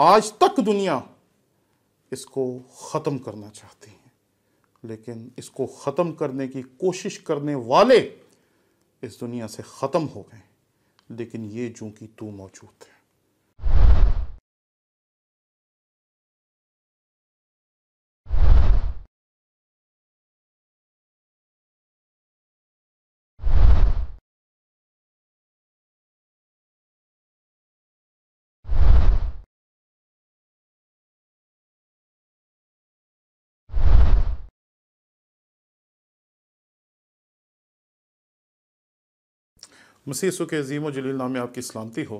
आज तक दुनिया इसको ख़त्म करना चाहती है लेकिन इसको ख़त्म करने की कोशिश करने वाले इस दुनिया से ख़त्म हो गए लेकिन ये जो कि तू मौजूद है मसीह के अजीम जलील नाम में आपकी सलामती हो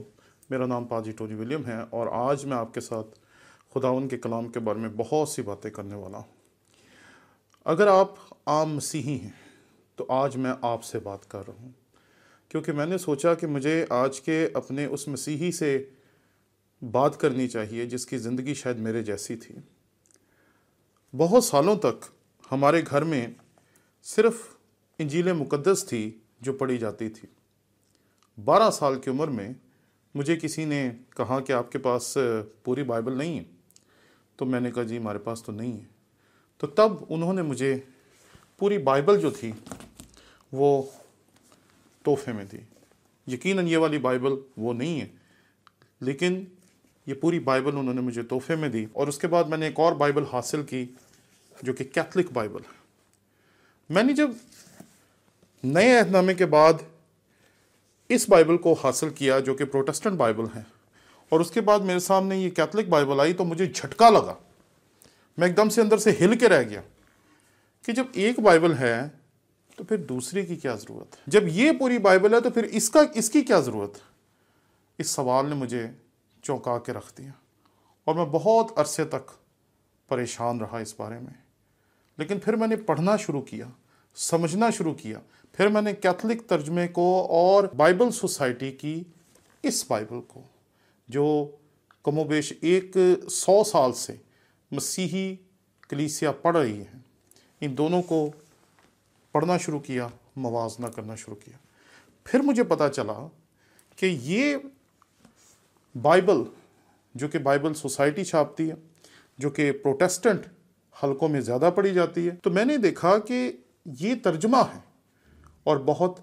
मेरा नाम पाजी टोनी विलियम है और आज मैं आपके साथ खुदावन के कलाम के बारे में बहुत सी बातें करने वाला हूँ अगर आप आम मसीही हैं तो आज मैं आपसे बात कर रहा हूँ क्योंकि मैंने सोचा कि मुझे आज के अपने उस मसीही से बात करनी चाहिए जिसकी ज़िंदगी शायद मेरे जैसी थी बहुत सालों तक हमारे घर में सिर्फ इंजील मुक़दस थी जो पढ़ी जाती थी बारह साल की उम्र में मुझे किसी ने कहा कि आपके पास पूरी बाइबल नहीं है तो मैंने कहा जी हमारे पास तो नहीं है तो तब उन्होंने मुझे पूरी बाइबल जो थी वो तोहफे में दी यकीनन ये वाली बाइबल वो नहीं है लेकिन ये पूरी बाइबल उन्होंने मुझे तोहफे में दी और उसके बाद मैंने एक और बाइबल हासिल की जो कि कैथलिक बाइबल मैंने जब नए अहदनामे के बाद इस बाइबल को हासिल किया जो कि प्रोटेस्टेंट बाइबल है और उसके बाद मेरे सामने ये कैथलिक बाइबल आई तो मुझे झटका लगा मैं एकदम से अंदर से हिल के रह गया कि जब एक बाइबल है तो फिर दूसरे की क्या ज़रूरत है जब ये पूरी बाइबल है तो फिर इसका इसकी क्या ज़रूरत है इस सवाल ने मुझे चौंका के रख दिया और मैं बहुत अरसे तक परेशान रहा इस बारे में लेकिन फिर मैंने पढ़ना शुरू किया समझना शुरू किया फिर मैंने कैथलिक तर्जमे को और बाइबल सोसाइटी की इस बाइबल को जो कमोबेश एक सौ साल से मसीही कलीसिया पढ़ रही है इन दोनों को पढ़ना शुरू किया मवाजना करना शुरू किया फिर मुझे पता चला कि ये बाइबल जो कि बाइबल सोसाइटी छापती है जो कि प्रोटेस्टेंट हलकों में ज़्यादा पढ़ी जाती है तो मैंने देखा कि ये तर्जमा है और बहुत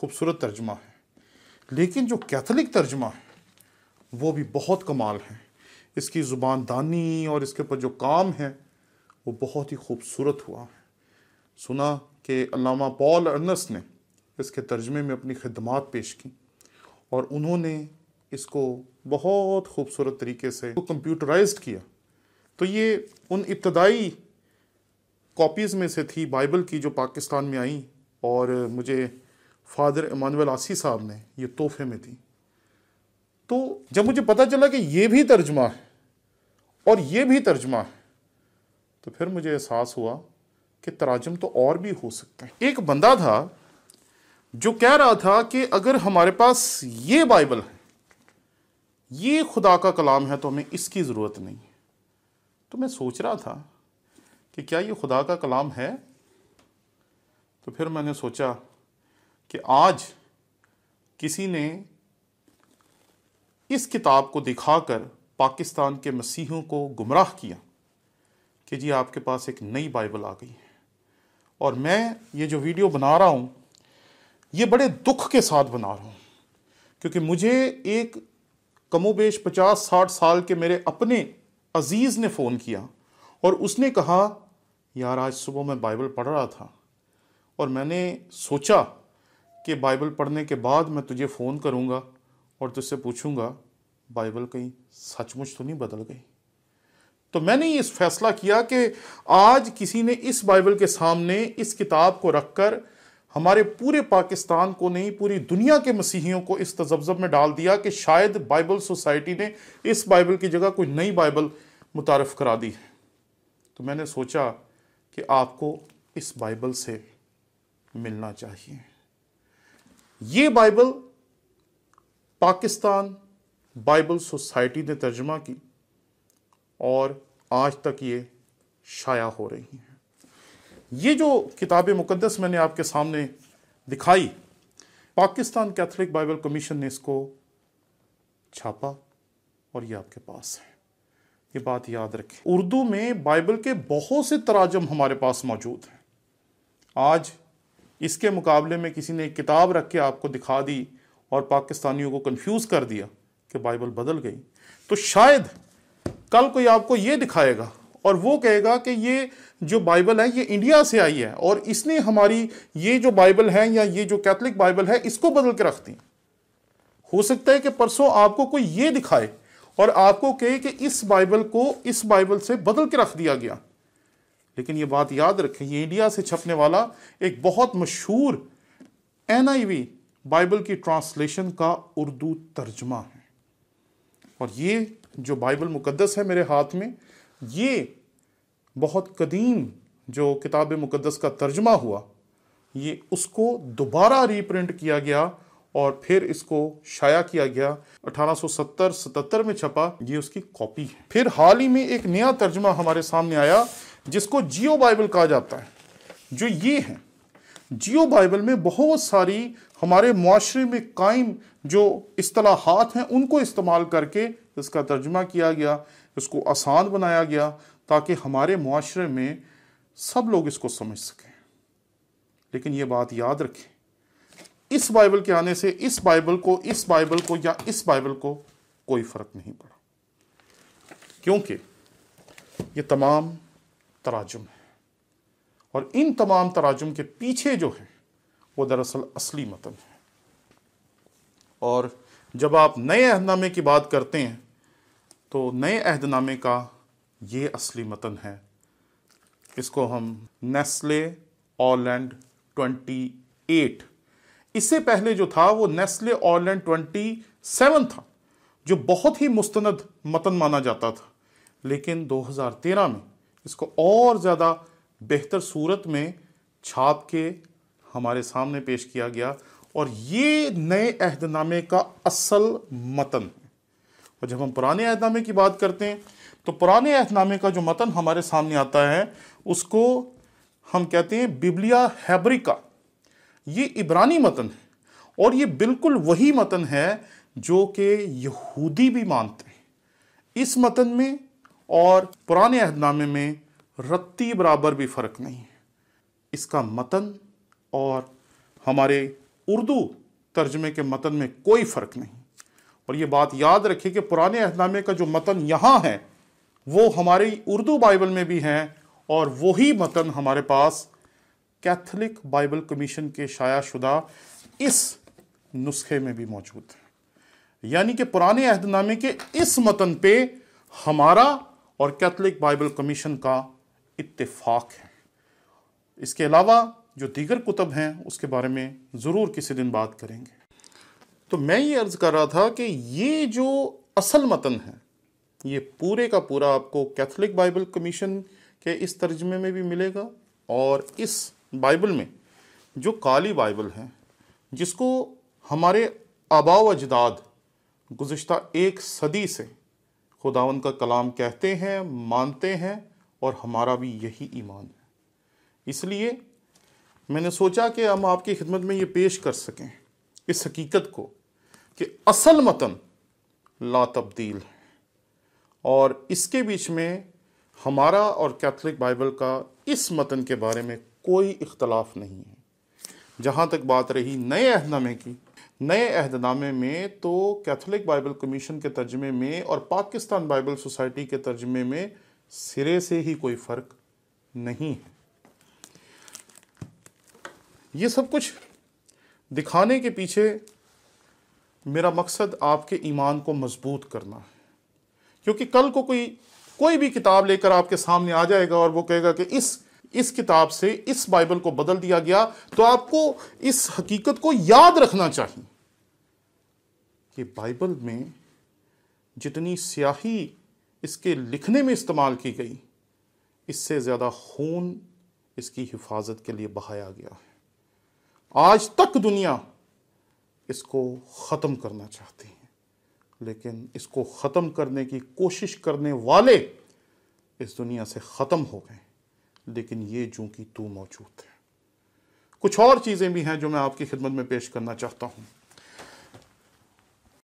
खूबसूरत तर्जमा है लेकिन जो कैथलिक तर्जमा है वो भी बहुत कमाल है इसकी ज़ुबान दानी और इसके ऊपर जो काम है वो बहुत ही खूबसूरत हुआ है सुना कि अलामा पॉल अर्नस ने इसके तर्जमे में अपनी खदमात पेश की और उन्होंने इसको बहुत खूबसूरत तरीके से कंप्यूटराइज किया तो ये उन इब्तदाई कॉपीज़ में से थी बाइबल की जो पाकिस्तान में आई और मुझे फादर इमानुअल आसी साहब ने ये तोहफे में दी तो जब मुझे पता चला कि ये भी तर्जमा है और ये भी तर्जमा है तो फिर मुझे एहसास हुआ कि तराजम तो और भी हो सकते हैं एक बंदा था जो कह रहा था कि अगर हमारे पास ये बाइबल है ये खुदा का कलाम है तो हमें इसकी ज़रूरत नहीं तो मैं सोच रहा था कि क्या ये खुदा का कलाम है तो फिर मैंने सोचा कि आज किसी ने इस किताब को दिखाकर पाकिस्तान के मसीहों को गुमराह किया कि जी आपके पास एक नई बाइबल आ गई है और मैं ये जो वीडियो बना रहा हूँ ये बड़े दुख के साथ बना रहा हूँ क्योंकि मुझे एक कमोबेश पचास साठ साल के मेरे अपने अजीज़ ने फ़ोन किया और उसने कहा यार आज सुबह मैं बाइबल पढ़ रहा था और मैंने सोचा कि बाइबल पढ़ने के बाद मैं तुझे फ़ोन करूँगा और तुझसे पूछूँगा बाइबल कहीं सचमुच तो नहीं बदल गई तो मैंने ये फैसला किया कि आज किसी ने इस बाइबल के सामने इस किताब को रख कर हमारे पूरे पाकिस्तान को नहीं पूरी दुनिया के मसीहियों को इस तजब्जब में डाल दिया कि शायद बाइबल सोसाइटी ने इस बाइबल की जगह कोई नई बाइबल मुतारफ़ करा दी है तो मैंने सोचा कि आपको इस बाइबल से मिलना चाहिए ये बाइबल पाकिस्तान बाइबल सोसाइटी ने तर्जमा की और आज तक ये शाया हो रही हैं ये जो किताब मुक़दस मैंने आपके सामने दिखाई पाकिस्तान कैथोलिक बाइबल कमीशन ने इसको छापा और ये आपके पास है ये बात याद रखें उर्दू में बाइबल के बहुत से तराजम हमारे पास मौजूद हैं आज इसके मुकाबले में किसी ने एक किताब रख के आपको दिखा दी और पाकिस्तानियों को कंफ्यूज कर दिया कि बाइबल बदल गई तो शायद कल कोई आपको ये दिखाएगा और वो कहेगा कि ये जो बाइबल है ये इंडिया से आई है और इसने हमारी ये जो बाइबल है या ये जो कैथलिक बाइबल है इसको बदल के रख दी हो सकता है कि परसों आपको कोई ये दिखाए और आपको कहे कि इस बाइबल को इस बाइबल से बदल के रख दिया गया लेकिन ये बात याद रखें ये इंडिया से छपने वाला एक बहुत मशहूर एन बाइबल की ट्रांसलेशन का उर्दू तर्जमा है और ये जो बाइबल मुकद्दस है मेरे हाथ में ये बहुत कदीम जो किताब मुकद्दस का तर्जमा हुआ ये उसको दोबारा रीप्रिंट किया गया और फिर इसको शाया किया गया 1870 77 में छपा ये उसकी कॉपी है फिर हाल ही में एक नया तर्जमा हमारे सामने आया जिसको जियो बाइबल कहा जाता है जो ये है जियो बाइबल में बहुत सारी हमारे माशरे में कायम जो असलाहत हैं उनको इस्तेमाल करके इसका तर्जमा किया गया इसको आसान बनाया गया ताकि हमारे माशरे में सब लोग इसको समझ सकें लेकिन ये बात याद रखें इस बाइबल के आने से इस बाइबल को इस बाइबल को या इस बाइबल को कोई फ़र्क नहीं पड़ा क्योंकि ये तमाम तराजुम है और इन तमाम तराजुम के पीछे जो है वो दरअसल असली मतन है और जब आप नए अहदनामे की बात करते हैं तो नए अहदनामे का ये असली मतन है इसको हम नेस्ले ऑलैंड 28 इससे पहले जो था वो नेस्ले ऑलैंड 27 था जो बहुत ही मुस्तंद मतन माना जाता था लेकिन 2013 में इसको और ज़्यादा बेहतर सूरत में छाप के हमारे सामने पेश किया गया और ये नए अहदनामे का असल मतन है और जब हम पुराने अहदनामे की बात करते हैं तो पुराने अहदनामे का जो मतन हमारे सामने आता है उसको हम कहते हैं बिबलिया हैब्रिका ये इब्रानी मतन है और ये बिल्कुल वही मतन है जो कि यहूदी भी मानते हैं इस मतन में और पुराने अहदनामे में रत्ती बराबर भी फ़र्क नहीं है इसका मतन और हमारे उर्दू तर्जमे के मतन में कोई फ़र्क नहीं और ये बात याद रखिए कि पुराने अहदनामे का जो मतन यहाँ है वो हमारी उर्दू बाइबल में भी हैं और वही मतन हमारे पास कैथलिक बाइबल कमीशन के शायाशुदा इस नुस्खे में भी मौजूद है यानी कि पुराने अहदनामे के इस मतन पे हमारा और कैथलिक बाइबल कमीशन का इत्तेफाक है इसके अलावा जो दीगर कुतब हैं उसके बारे में ज़रूर किसी दिन बात करेंगे तो मैं ये अर्ज़ कर रहा था कि ये जो असल मतन है ये पूरे का पूरा आपको कैथलिक बाइबल कमीशन के इस तर्जमे में भी मिलेगा और इस बाइबल में जो काली बाइबल है जिसको हमारे आबाव अजदाद गुज्त एक सदी से खुदावन का कलाम कहते हैं मानते हैं और हमारा भी यही ईमान है इसलिए मैंने सोचा कि हम आपकी खिदमत में ये पेश कर सकें इस हकीकत को कि असल मतन ला तब्दील है और इसके बीच में हमारा और कैथलिक बाइबल का इस मतन के बारे में कोई इख्तलाफ नहीं है जहाँ तक बात रही नए अहदनामे की नए अहदनामे में तो कैथोलिक बाइबल कमीशन के तर्जमे में और पाकिस्तान बाइबल सोसाइटी के तर्जमे में सिरे से ही कोई फ़र्क नहीं है ये सब कुछ दिखाने के पीछे मेरा मकसद आपके ईमान को मजबूत करना है क्योंकि कल को कोई कोई भी किताब लेकर आपके सामने आ जाएगा और वो कहेगा कि इस इस किताब से इस बाइबल को बदल दिया गया तो आपको इस हकीकत को याद रखना चाहिए कि बाइबल में जितनी स्याही इसके लिखने में इस्तेमाल की गई इससे ज़्यादा खून इसकी हिफाजत के लिए बहाया गया है आज तक दुनिया इसको ख़त्म करना चाहती है लेकिन इसको ख़त्म करने की कोशिश करने वाले इस दुनिया से ख़त्म हो गए लेकिन ये जो कि तू मौजूद है कुछ और चीज़ें भी हैं जो मैं आपकी खिदमत में पेश करना चाहता हूँ